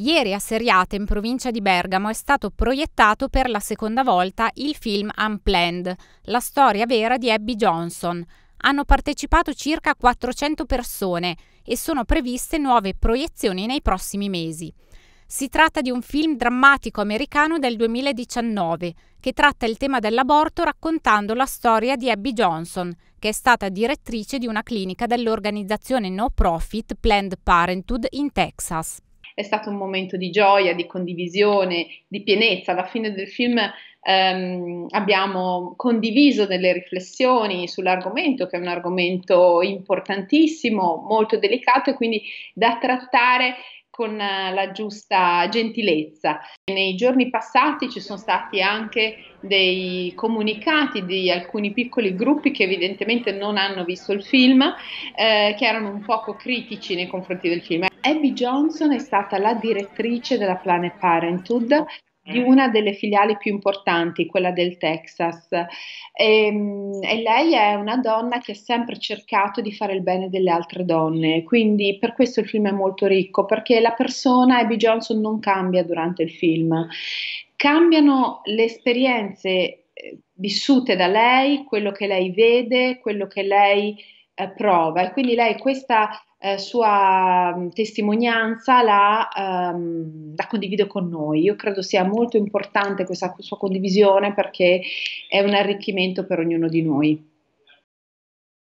Ieri a Seriate, in provincia di Bergamo, è stato proiettato per la seconda volta il film Unplanned, la storia vera di Abby Johnson. Hanno partecipato circa 400 persone e sono previste nuove proiezioni nei prossimi mesi. Si tratta di un film drammatico americano del 2019 che tratta il tema dell'aborto raccontando la storia di Abby Johnson, che è stata direttrice di una clinica dell'organizzazione no profit Planned Parenthood in Texas è stato un momento di gioia, di condivisione, di pienezza. Alla fine del film ehm, abbiamo condiviso delle riflessioni sull'argomento, che è un argomento importantissimo, molto delicato e quindi da trattare con eh, la giusta gentilezza. Nei giorni passati ci sono stati anche dei comunicati di alcuni piccoli gruppi che evidentemente non hanno visto il film, eh, che erano un poco critici nei confronti del film. Abby Johnson è stata la direttrice della Planet Parenthood di una delle filiali più importanti, quella del Texas. E, ehm, e, lei è una donna che ha sempre cercato di fare il bene delle altre donne, quindi per questo il film è molto ricco, perché la persona Abby Johnson non cambia durante il film, cambiano le esperienze eh, vissute da lei, quello che lei vede, quello che lei eh, prova e quindi lei questa eh, sua mm, testimonianza la, ehm, la, condivide con noi. Io credo sia molto importante questa sua condivisione perché è un arricchimento per ognuno di noi.